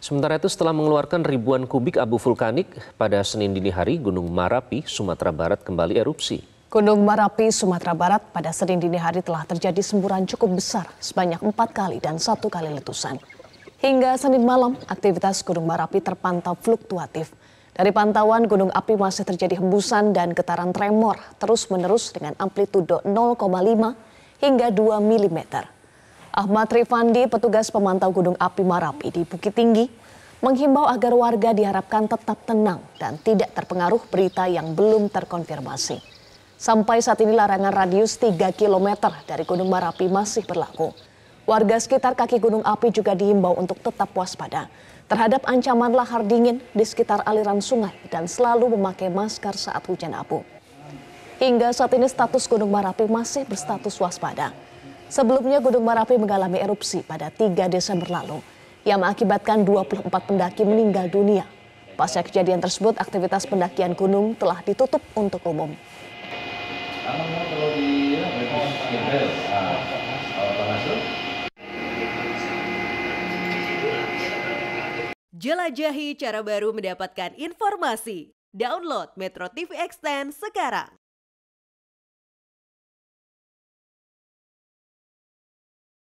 Sementara itu setelah mengeluarkan ribuan kubik abu vulkanik pada Senin dini hari, Gunung Marapi, Sumatera Barat kembali erupsi. Gunung Marapi, Sumatera Barat pada Senin dini hari telah terjadi semburan cukup besar sebanyak empat kali dan satu kali letusan. Hingga Senin malam, aktivitas Gunung Marapi terpantau fluktuatif. Dari pantauan, gunung api masih terjadi hembusan dan getaran tremor terus-menerus dengan amplitudo 0,5 hingga 2 mm. Ahmad Rifandi, petugas pemantau Gunung Api Marapi di Bukit Tinggi, menghimbau agar warga diharapkan tetap tenang dan tidak terpengaruh berita yang belum terkonfirmasi. Sampai saat ini larangan radius 3 km dari Gunung Marapi masih berlaku. Warga sekitar kaki Gunung Api juga diimbau untuk tetap waspada terhadap ancaman lahar dingin di sekitar aliran sungai dan selalu memakai masker saat hujan abu. Hingga saat ini status Gunung Marapi masih berstatus waspada. Sebelumnya Gunung Merapi mengalami erupsi pada 3 Desember lalu yang mengakibatkan 24 pendaki meninggal dunia. Pasca kejadian tersebut, aktivitas pendakian gunung telah ditutup untuk umum. Jelajahi cara baru mendapatkan informasi. Download Metro TV Extend sekarang.